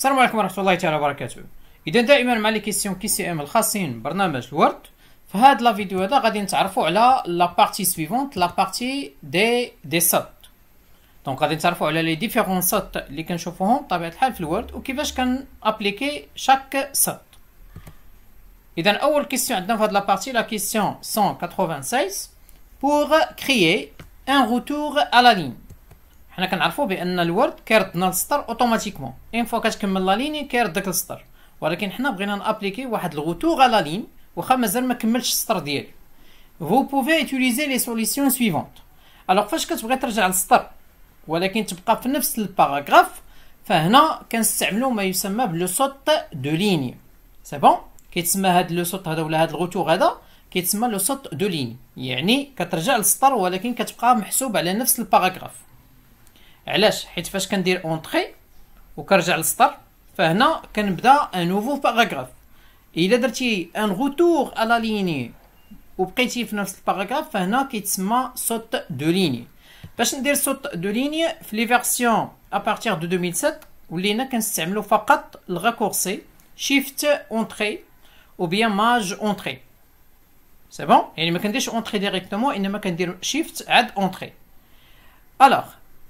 السلام عليكم ورحمة الله تعالى وبركاته إذا دائما مع لي كيسيون كي سي ام الخاصين برنامج الورد في هاد لا فيديو هذا غادي نتعرفوا على لا بارتي سويفونت لا بارتي دي دي سات دونك غادي نتعرفوا على لي ديفيرون سات اللي كنشوفوهم بطبيعة الحال في الورد وكيفاش كنابليكي شاك سات إذا أول كيسيون عندنا في هاد لا بارتي لا كيسيون 196 بور كريي ان روتور à لا ligne حنا كنعرفوا بان الورد كيردنا للسطر اوتوماتيكمون اين فوا كتكمل لا ليني كيرد داك السطر ولكن حنا بغينا نابليكي واحد الغوتور على لا لين واخا مازال ما كملش السطر ديالي فو بوفي utiliser لي سوليسيون سويفونت الوغ فاش كتبغي ترجع للسطر ولكن تبقى في نفس الباراغراف فهنا كنستعملوا ما يسمى بلو سوت دو ليني سي بون كيتسمى هاد لو سوت هذا ولا هاد الغوتور هذا كيتسمى لو سوت دو ليني يعني كترجع للسطر ولكن كتبقى محسوب على نفس الباراغراف علاش حيت فاش كندير اونطري وكنرجع للسطر فهنا كنبدا ان نوفو باراغراف الا درتي ان غوتور على ليني وبقيتي في نفس الباراغراف فهنا كيتسمى سوت دو ليني باش ندير سوت دو ليني في لي فيرسيون ابارتيغ دو 2007 ولينا كنستعملو فقط الغاكورسي شيفت اونطري او بيان ماج اونطري سي بون يعني ما كنديرش اونطري ديريكتومون انما كندير شيفت عاد اونطري الوغ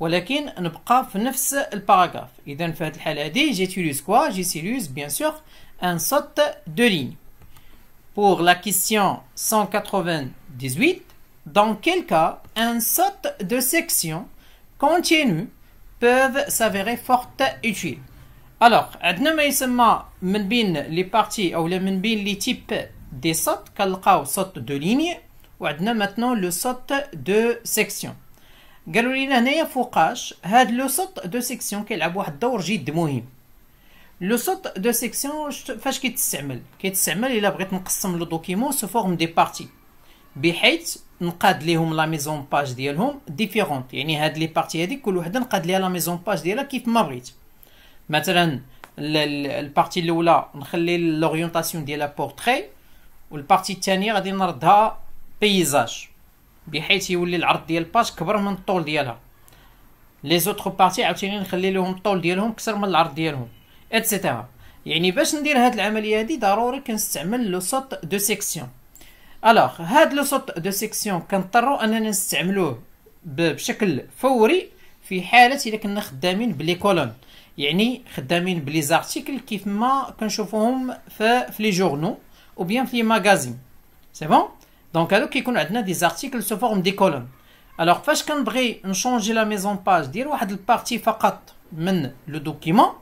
mais on reste dans le même paragraphe. Donc, dans ce cas-là, j'utilise quoi J'utilise, bien sûr, un saut de ligne. Pour la question 198, dans quel cas un saut de section continue peut s'avérer fort utile Alors, nous avons ce qui les parties ou les types de sauts, qu'on appelle saut de ligne, et nous avons maintenant le saut de section. قالوا لينا هنايا فوقاش هاد لو سوت دو سيكسيون كيلعب واحد الدور جد مهم لو سوت دو سيكسيون فاش كيتستعمل كيتستعمل الا بغيت نقسم لو دوكيمون سو فورم دي بارتي بحيث نقاد ليهم لا ميزون باج ديالهم ديفيرونت يعني هاد لي بارتي هادي كل وحده نقاد ليها لا ميزون باج ديالها كيف ما بغيت مثلا البارتي الاولى نخلي لوريونطاسيون ديالها بورتري والبارتي الثانيه غادي نردها بيزاج بحيث يولي العرض ديال الباج كبر من الطول ديالها لي زوتر بارتي عاوتاني نخلي لهم الطول ديالهم كثر من العرض ديالهم اتسيتيرا يعني باش ندير هاد العمليه هادي ضروري كنستعمل لو سوت دو سيكسيون الوغ هاد لو سوت دو سيكسيون كنضطروا اننا نستعملوه بشكل فوري في حاله الا كنا خدامين بلي كولون يعني خدامين بلي زارتيكل كيف ما كنشوفوهم في لي جورنو او بيان في لي ماغازين سي بون Donc, alors qu'il y a des articles sous forme des colonnes. Alors, fash kan changer la mise page page dire une partie فقط من le document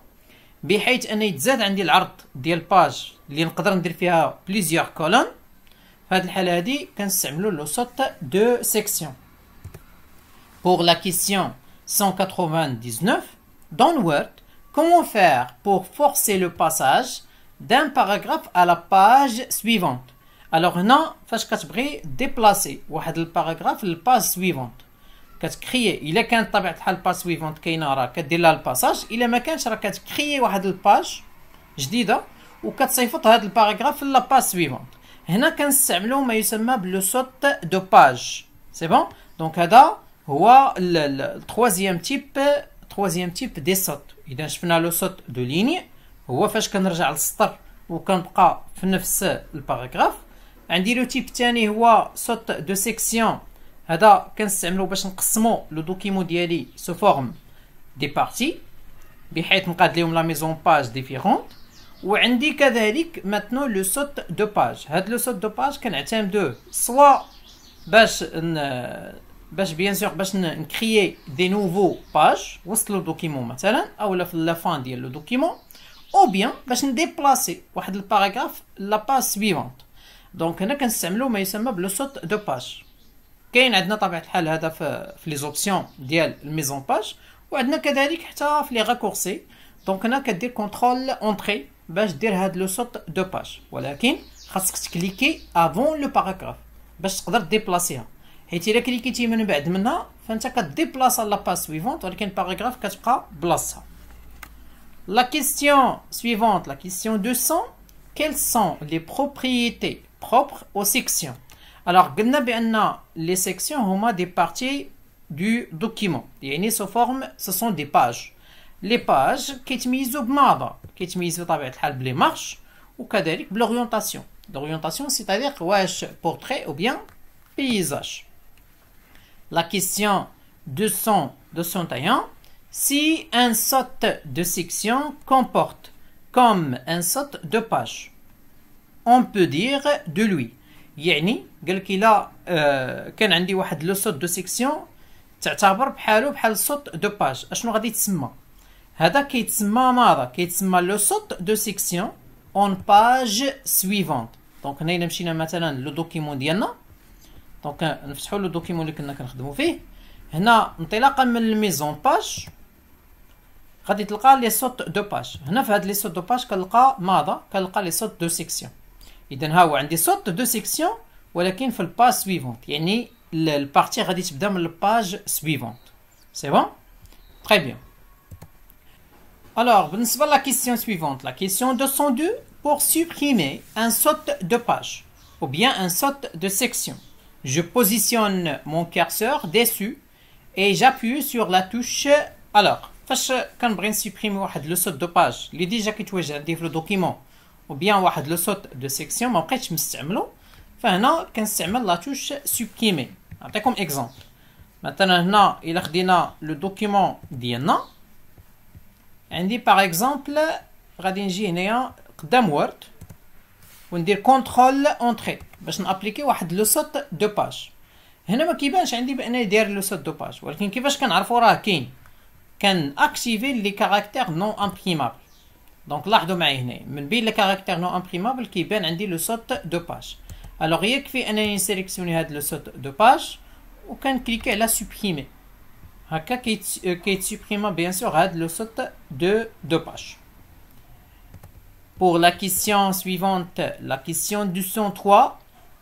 بحيث ان يتزاد عندي العرض ديال page اللي نقدر ندير فيها plusieurs كولون في هذه الحاله هذه كنستعملوا لو سوت دو سيكسيون pour la question 199 dans Word comment faire pour forcer le passage d'un paragraphe à la page suivante الوغ هنا فاش كتبغي ديبلاسي واحد الباراغراف للباس سويفونت كتكريي الا كانت طبيعه الحال الباس سويفونت كاينه راه كدير لها الباساج الا ما كانش راه كتكريي واحد الباج جديده وكتصيفط هذا الباراغراف في لاباس سويفونت هنا كنستعملو ما يسمى بلو سوت دو باج سي بون دونك هذا هو التروازيام تيب التوازيام تيب دي سوت اذا شفنا لو سوت دو ليني هو فاش كنرجع للسطر وكنبقى في نفس الباراغراف عندي لو تيب الثاني هو سوت دو سيكسيون هذا كنستعملو باش نقسمو لو دوكيمون ديالي سو فورم دي بارتي بحيث نقاد ليهم لا ميزون باج ديفيرونت وعندي كذلك ماتنو لو سوت دو باج هاد لو سوت دو باج كنعتمدو سوا باش ن... باش بيان سور باش نكريي دي نوفو باج وسط لو دوكيمون مثلا اولا في لافان ديال لو دوكيمون او بيان باش نديبلاسي واحد الباراغراف لا باج سويفونت دونك هنا كنستعملو ما يسمى بلوسوت دو باج كاين عندنا طبيعه الحال هذا في في لي زوبسيون ديال الميزون باج وعندنا كذلك حتى في لي راكورسي دونك هنا كدير كونترول اونتري باش دير هاد لوسوت دو باج ولكن خاصك تكليكي افون لو باراغراف باش تقدر ديبلاسيها حيت الا كليكيتي من بعد منها فانت كديبلاصا لا باس سويفونت ولكن باراغراف كتبقى بلاصتها لا كيستيون سويفونت لا كيستيون 200 كيل سون لي بروبريتي propre aux sections. Alors, les sections sont des parties du document. يعني sous forme, ce sont des pages. Les pages qui qui بماذا؟ كيتميزوا qui الحال بلي مارش وكذلك ou L'orientation, c'est-à-dire portrait ou bien paysage. La question de son 201, si un saut de section comporte comme un saut de page. اون بو دير دو لوي يعني قال لك الا آه، كان عندي واحد لو سوت دو سيكسيون تعتبر بحالو بحال سوت دو باج اشنو غادي تسمى هذا كيتسمى ماذا كيتسمى لو سوت دو سيكسيون اون باج سويفونت دونك هنا الى مشينا مثلا لو دوكيمون ديالنا دونك آه، نفتحوا لو دوكيمون اللي كنا كنخدموا فيه هنا انطلاقا من الميزون باج غادي تلقى لي سوت دو باج هنا في هاد لي سوت دو باج كنلقى ماذا كنلقى لي سوت دو سيكسيون Il y a des saut de section ou la page suivante. Il y a une partie radicale dans la page suivante. C'est bon? Très bien. Alors, la question suivante. La question 202 pour supprimer un saut de page ou bien un saut de section. Je positionne mon curseur dessus et j'appuie sur la touche... Alors, fache canbren supprimer un le saut de page. L'idée est que tu veux développer le document. وبيان واحد لو سوت دو سيكسيون ما بقيتش مستعملو فهنا كنستعمل لا توش سوبكيمي نعطيكم اكزومبل مثلا هنا الا خدينا لو دوكيمون ديالنا عندي باغ اكزومبل غادي نجي هنايا قدام وورد وندير كونترول اونتري باش نابليكي واحد لو سوت دو باج هنا ما كيبانش عندي بانني داير لو سوت دو باج ولكن كيفاش كنعرفو راه كاين كان اكتيفي لي كاركتر نون امبريمابل Donc, regardez je vais le caractère non imprimable qui est le saut de page. Alors, il y a un le saut de page. ou clic cliquer sur supprimé. supprimer. qui est euh, bien sûr le saut de page. Pour la question suivante, la question du son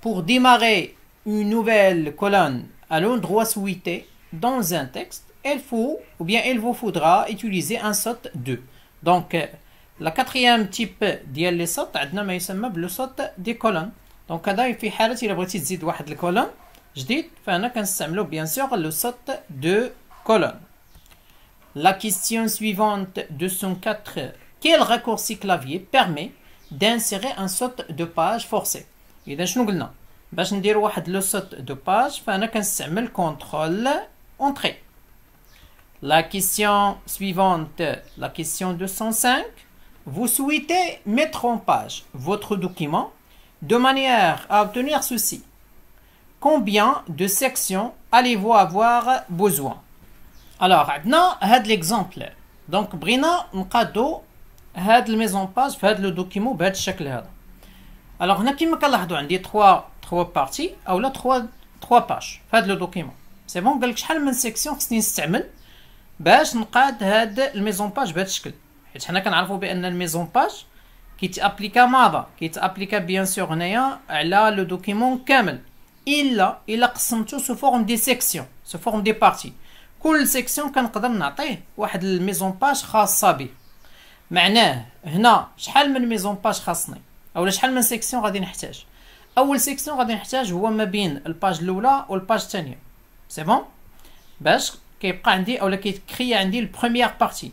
pour démarrer une nouvelle colonne à l'endroit souhaité dans un texte, il vous faudra utiliser un saut 2. Donc, euh, la quatrième type de aller saut, c'est le saut des colonnes. Donc, quand il y a une question, une colonne. Je dis, bien sûr, le saut de colonne. La question suivante, 204. Quel raccourci clavier permet d'insérer un saut de page forcé? Et là, je vais vous un le saut de page, c'est le contrôle entrée. La question suivante, la question 205. Vous souhaitez mettre en page votre document de manière à obtenir ceci. Combien de sections allez-vous avoir besoin Alors, maintenant, had l'exemple. Donc, brina nqadou had la maison page, had le document, ben, had Alors, on a كما كنلاحظوا عندي 3 parties ah, ou là 3 pages هذا le document. C'est bon, قال لك شحال من section خصني نستعمل حيت حنا كنعرفوا بان الميزون باج كيتابليكا ماذا كيتابليكا بيان سور هنايا على لو دوكيمون كامل الا الا قسمتو سو فورم دي سيكسيون سو فورم دي بارتي كل سيكسيون كنقدر نعطيه واحد الميزون باج خاصه به معناه هنا شحال من ميزون باج خاصني اولا شحال من سيكسيون غادي نحتاج اول سيكسيون غادي نحتاج هو ما بين الباج الاولى والباج الثانيه سي بون باش كيبقى عندي اولا كيتكري عندي البروميير بارتي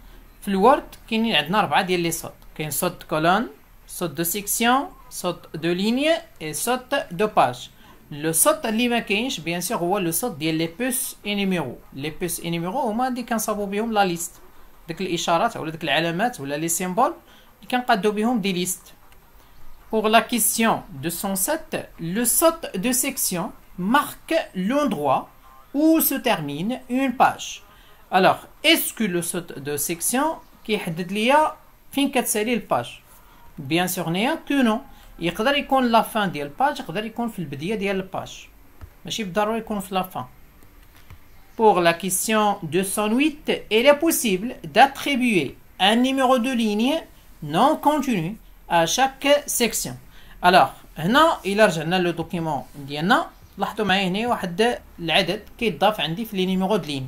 Fluor, qui n'a pas de y a est saut de colonne, saut de section, saut de ligne et saut de page. Le saut de ligne, bien sûr, ou le saut des plus et des numéros. Les plus et numéros, on me dit qu'on a la liste. Donc les ou les éléments, les symboles, on a besoin de liste. Pour la question 207, le saut de section marque l'endroit où se termine une page. Alors, est-ce que le saut de section qui est la fin de la page Bien sûr, non. que non. Il peut être la fin de la page, il peut être le début de la page. Mais il peut être la fin. Pour la question 208, il est possible d'attribuer un numéro de ligne non continu à chaque section. Alors, هنا a. رجعنا le document. ديالنا لاحظوا معايا هنا واحد العدد qui عندي في les numéro de ligne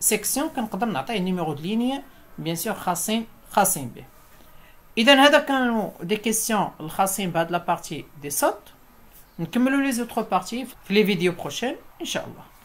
Section, nous allons apporter le numéro de ligne, bien sûr, Khasim, Khasim B. Et donc, ce sont les questions de Khasim de la partie des sautes. Nous allons les autres parties dans les vidéos prochaines, inshallah.